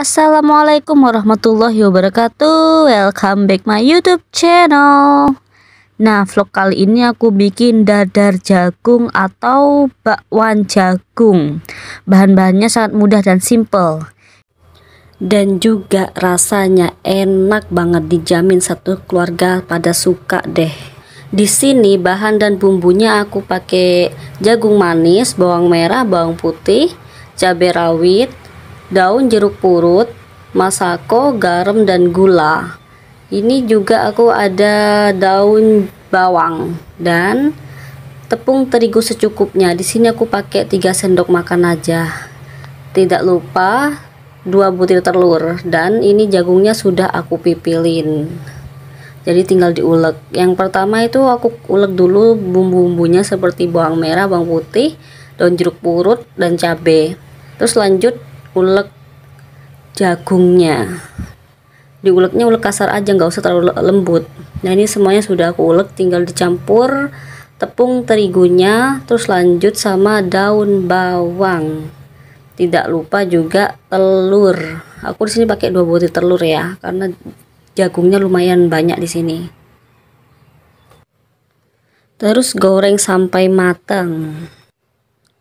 Assalamualaikum warahmatullahi wabarakatuh Welcome back my youtube channel Nah vlog kali ini aku bikin dadar jagung atau bakwan jagung Bahan-bahannya sangat mudah dan simple Dan juga rasanya enak banget dijamin satu keluarga pada suka deh di sini bahan dan bumbunya aku pakai jagung manis, bawang merah, bawang putih, cabai rawit, daun jeruk purut, masako, garam dan gula. Ini juga aku ada daun bawang dan tepung terigu secukupnya. Di sini aku pakai 3 sendok makan aja. Tidak lupa 2 butir telur dan ini jagungnya sudah aku pipilin. Jadi tinggal diulek. Yang pertama itu aku ulek dulu bumbu-bumbunya seperti bawang merah, bawang putih, daun jeruk purut dan cabai. Terus lanjut ulek jagungnya diuleknya ulek kasar aja nggak usah terlalu lembut nah ini semuanya sudah aku ulek tinggal dicampur tepung terigunya terus lanjut sama daun bawang tidak lupa juga telur aku di sini pakai dua butir telur ya karena jagungnya lumayan banyak di sini terus goreng sampai matang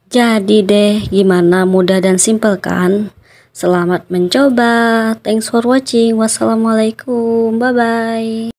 jadi deh, gimana mudah dan simpel kan? Selamat mencoba. Thanks for watching. Wassalamualaikum. Bye bye.